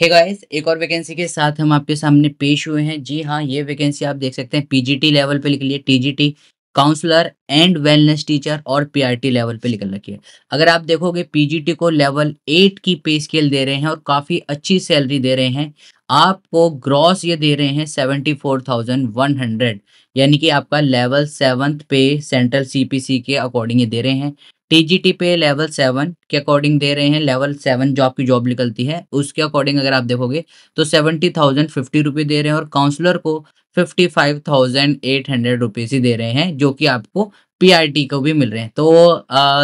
hey guys एक और vacancy के साथ हम आपके सामने पेश हुए हैं जी हाँ ये वैकेंसी आप देख सकते हैं पीजीटी लेवल पे लिख लिए TGT counsellor and wellness teacher और पीआरटी लेवल पे निकल रखी है अगर आप देखोगे पीजीटी को लेवल एट की पे स्केल दे रहे हैं और काफ़ी अच्छी सैलरी दे रहे हैं आपको ग्रॉस ये दे रहे हैं seventy four thousand one hundred यानी कि आपका level seventh pay central CPC के अकॉर्डिंग ये दे रहे हैं टीजीटी पे लेवल सेवन के अकॉर्डिंग दे रहे हैं लेवल सेवन जो आपकी जॉब निकलती है उसके अकॉर्डिंग अगर आप देखोगे तो सेवेंटी थाउजेंड फिफ्टी रुपीज दे रहे हैं और काउंसलर को fifty five thousand eight hundred rupees ही दे रहे हैं जो कि आपको पीआरटी को भी मिल रहे हैं तो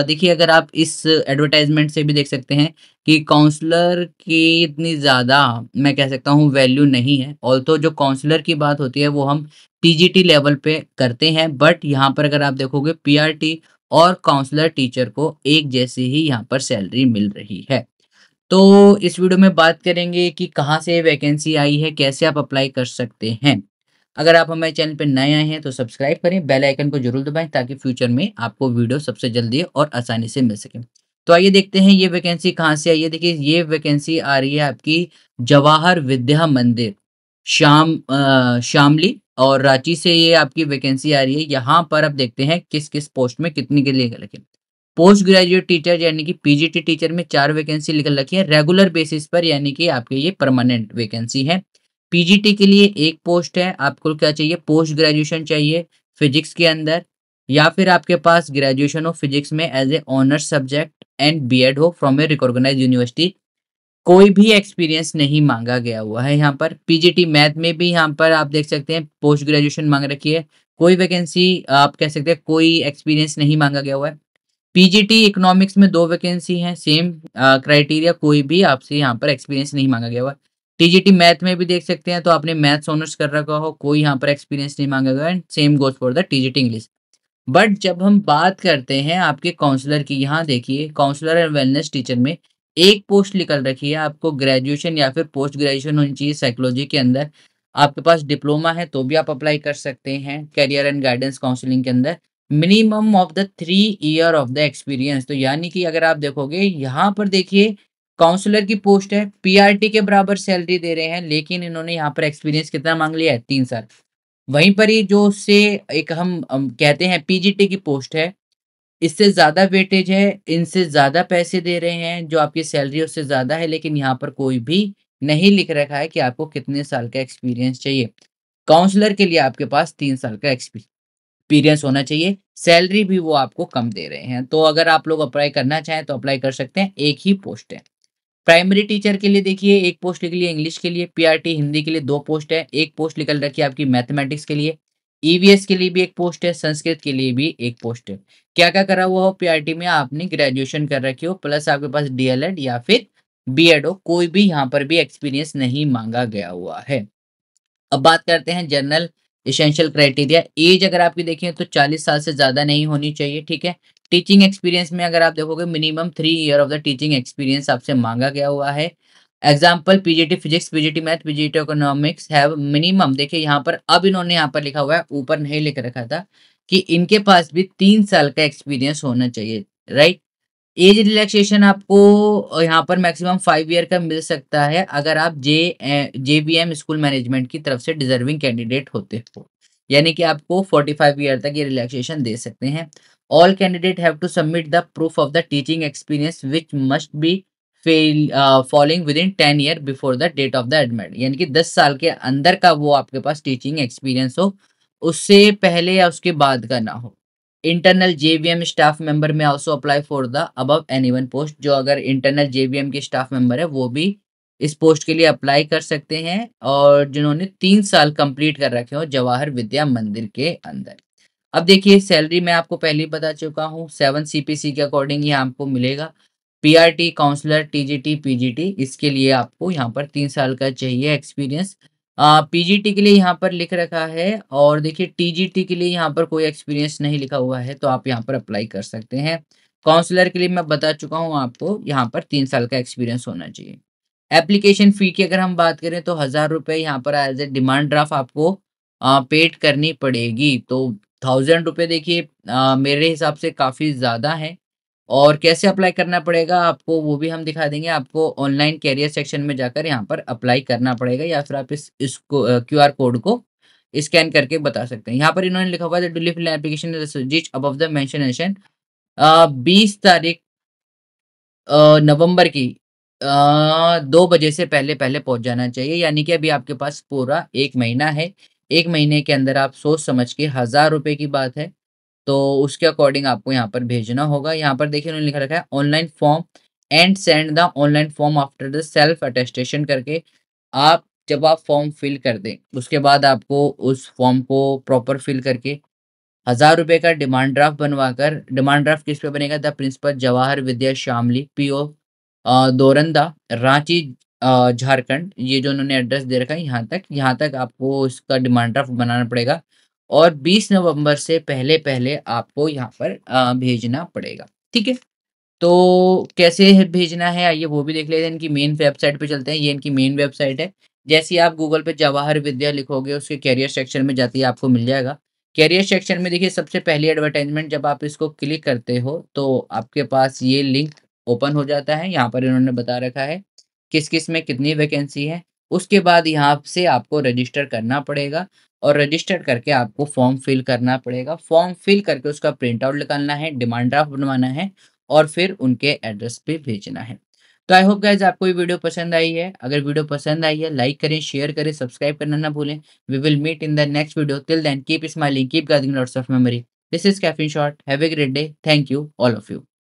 देखिए अगर आप इस एडवर्टाइजमेंट से भी देख सकते हैं कि काउंसलर की इतनी ज़्यादा मैं कह सकता हूँ वैल्यू नहीं है ऑल तो जो काउंसलर की बात होती है वो हम टीजीटी लेवल पे करते हैं बट यहाँ पर अगर आप देखोगे पीआरटी और काउंसलर टीचर को एक जैसी ही यहाँ पर सैलरी मिल रही है तो इस वीडियो में बात करेंगे कि कहाँ से वैकेंसी आई है कैसे आप अप्लाई कर सकते हैं अगर आप हमारे चैनल पर नए आए हैं तो सब्सक्राइब करें बेल आइकन को जरूर दबाएं ताकि फ्यूचर में आपको वीडियो सबसे जल्दी और आसानी से मिल सके तो आइए देखते हैं ये वैकेंसी कहाँ से आई है देखिए ये वैकेंसी आ रही है आपकी जवाहर विद्या मंदिर श्याम शामली और रांची से ये आपकी वैकेंसी आ रही है यहाँ पर आप देखते हैं किस किस पोस्ट में कितनी के लिए रखे पोस्ट ग्रेजुएट टीचर यानी कि पीजीटी टीचर में चार वैकेंसी निकल रखी है रेगुलर बेसिस पर यानी कि आपके ये परमानेंट वैकेंसी है पीजीटी के लिए एक पोस्ट है आपको क्या चाहिए पोस्ट ग्रेजुएशन चाहिए फिजिक्स के अंदर या फिर आपके पास ग्रेजुएशन हो फिजिक्स में as a honours subject and BEd हो फ्रॉम ए रिकॉर्गनाइज यूनिवर्सिटी कोई भी एक्सपीरियंस नहीं मांगा गया हुआ है यहाँ पर पीजीटी मैथ में भी यहाँ पर आप देख सकते हैं पोस्ट ग्रेजुएशन मांग रखी है कोई वैकेंसी आप कह सकते हैं कोई एक्सपीरियंस नहीं मांगा गया हुआ है पीजीटी इकोनॉमिक्स में दो वैकेंसी हैं सेम क्राइटेरिया कोई भी आपसे यहाँ पर एक्सपीरियंस नहीं मांगा गया हुआ टीजीटी मैथ में भी देख सकते हैं तो आपने मैथ्स ऑनर्स कर रखा हो कोई यहाँ पर एक्सपीरियंस नहीं मांगा गया and same goes for the TGT English but जब हम बात करते हैं आपके काउंसलर की यहाँ देखिए काउंसलर एंड वेलनेस टीचर में एक पोस्ट निकल रखी है आपको ग्रेजुएशन या फिर पोस्ट ग्रेजुएशन होनी चाहिए साइकोलॉजी के अंदर आपके पास डिप्लोमा है तो भी आप अप्लाई कर सकते हैं करियर एंड गाइडेंस काउंसलिंग के अंदर minimum of the three year of the experience तो यानी कि अगर आप देखोगे यहाँ पर देखिए काउंसलर की पोस्ट है पीआरटी के बराबर सैलरी दे रहे हैं लेकिन इन्होंने यहाँ पर एक्सपीरियंस कितना मांग लिया है तीन साल वहीं पर ही जो से एक हम, हम कहते हैं पीजीटी की पोस्ट है इससे ज़्यादा वेटेज है इनसे ज़्यादा पैसे दे रहे हैं जो आपकी सैलरी है उससे ज़्यादा है लेकिन यहाँ पर कोई भी नहीं लिख रखा है कि आपको कितने साल का एक्सपीरियंस चाहिए काउंसलर के लिए आपके पास तीन साल का एक्सपीरियंस होना चाहिए सैलरी भी वो आपको कम दे रहे हैं तो अगर आप लोग अप्लाई करना चाहें तो अप्लाई कर सकते हैं एक ही पोस्ट है प्राइमरी टीचर के लिए देखिए एक पोस्ट निकली है इंग्लिश के लिए पीआरटी हिंदी के लिए दो पोस्ट है एक पोस्ट निकल रखी है आपकी मैथमेटिक्स के लिए ईवीएस e के लिए भी एक पोस्ट है संस्कृत के लिए भी एक पोस्ट है क्या क्या करा हुआ हो पीआरटी में आपने ग्रेजुएशन कर रखी हो प्लस आपके पास डीएलएड या फिर बीएड हो कोई भी यहाँ पर भी एक्सपीरियंस नहीं मांगा गया हुआ है अब बात करते हैं जनरल इसेंशियल क्राइटेरिया एज अगर आपकी देखें तो चालीस साल से ज़्यादा नहीं होनी चाहिए ठीक है टीचिंग एक्सपीरियंस में अगर आप देखोगे minimum three year of the teaching experience आपसे मांगा गया हुआ है example PGT physics PGT math PGT economics have minimum देखिए यहाँ पर अब इन्होंने यहाँ पर लिखा हुआ है ऊपर नहीं लिख रखा था कि इनके पास भी तीन साल का एक्सपीरियंस होना चाहिए राइट एज रिलैक्सेशन आपको यहाँ पर मैक्सिमम फाइव ईयर का मिल सकता है अगर आप J J B M school management की तरफ से डिजर्विंग कैंडिडेट होते हो यानी कि आपको फोर्टी फाइव ईयर तक ये रिलैक्सेशन दे सकते हैं all candidate have to submit the proof of the teaching experience which must be fail following within ten year before the date of the admit यानी कि दस साल के अंदर का वो आपके पास टीचिंग एक्सपीरियंस हो उससे पहले या उसके बाद का ना हो internal J V M staff member में also apply for the above one post जो अगर इंटरनल एम के स्टाफ मेंबर है वो भी इस पोस्ट के लिए अप्लाई कर सकते हैं और जिन्होंने तीन साल कंप्लीट कर रखे हो जवाहर विद्या मंदिर के अंदर अब देखिए सैलरी मैं आपको पहले ही बता चुका हूँ सेवन सी पी सी के अकॉर्डिंग ये आपको मिलेगा पीआरटी काउंसलर टीजीटी पीजीटी इसके लिए आपको यहाँ पर तीन साल का चाहिए एक्सपीरियंस पीजीटी के लिए यहाँ पर लिख रखा है और देखिए टीजीटी के लिए यहाँ पर कोई एक्सपीरियंस नहीं लिखा हुआ है तो आप यहाँ पर अप्लाई कर सकते हैं काउंसलर के लिए मैं बता चुका हूँ आपको यहाँ पर तीन साल का एक्सपीरियंस होना चाहिए एप्लीकेशन फ़ी की अगर हम बात करें तो हज़ार रुपये यहाँ पर एज ए डिमांड ड्राफ्ट आपको पेड करनी पड़ेगी तो थाउजेंड रुपये देखिए मेरे हिसाब से काफ़ी ज़्यादा है और कैसे अप्लाई करना पड़ेगा आपको वो भी हम दिखा देंगे आपको ऑनलाइन कैरियर सेक्शन में जाकर यहाँ पर अप्लाई करना पड़ेगा या फिर आप इस इसको क्यू आर कोड को स्कैन करके बता सकते हैं यहाँ पर इन्होंने लिखा हुआ है एप्लीकेशन जिच अबव द एशन बीस तारीख नवंबर की आ, दो बजे से पहले पहले पहुंच जाना चाहिए यानी कि अभी आपके पास पूरा एक महीना है एक महीने के अंदर आप सोच समझ के हज़ार रुपये की बात है तो उसके अकॉर्डिंग आपको यहाँ पर भेजना होगा यहाँ पर देखिए उन्होंने लिखा रखा है online form and send the online form after the self attestation करके आप जब आप फॉर्म फिल कर दें उसके बाद आपको उस फॉर्म को प्रॉपर फिल करके हज़ार रुपये का डिमांड ड्राफ्ट बनवाकर डिमांड ड्राफ्ट किस पे बनेगा the principal Jawahar Vidya Shamli P O Doranda Ranchi Jharkhand ये जो उन्होंने एड्रेस दे रखा है यहाँ तक यहाँ तक आपको इसका डिमांड ड्राफ्ट बनाना पड़ेगा और 20 नवंबर से पहले पहले आपको यहाँ पर भेजना पड़ेगा ठीक है तो कैसे भेजना है आइए वो भी देख लेते हैं इनकी मेन वेबसाइट पे चलते हैं ये इनकी मेन वेबसाइट है जैसे आप गूगल पे जवाहर विद्या लिखोगे उसके कैरियर सेक्शन में जाती है आपको मिल जाएगा कैरियर सेक्शन में देखिए सबसे पहली एडवर्टाइजमेंट जब आप इसको क्लिक करते हो तो आपके पास ये लिंक ओपन हो जाता है यहाँ पर इन्होंने बता रखा है किस किस में कितनी वैकेंसी है उसके बाद यहाँ से आपको रजिस्टर करना पड़ेगा और रजिस्टर करके आपको फॉर्म फिल करना पड़ेगा फॉर्म फिल करके उसका प्रिंट आउट निकालना है डिमांड ड्राफ्ट बनवाना है और फिर उनके एड्रेस पे भेजना है तो आई होप गाइज आपको ये वीडियो पसंद आई है अगर वीडियो पसंद आई है लाइक करें शेयर करें सब्सक्राइब करना ना भूलें we will meet in the next video till then keep smiling keep gathering lots of memory this is caffeine shot have a great day thank you all of you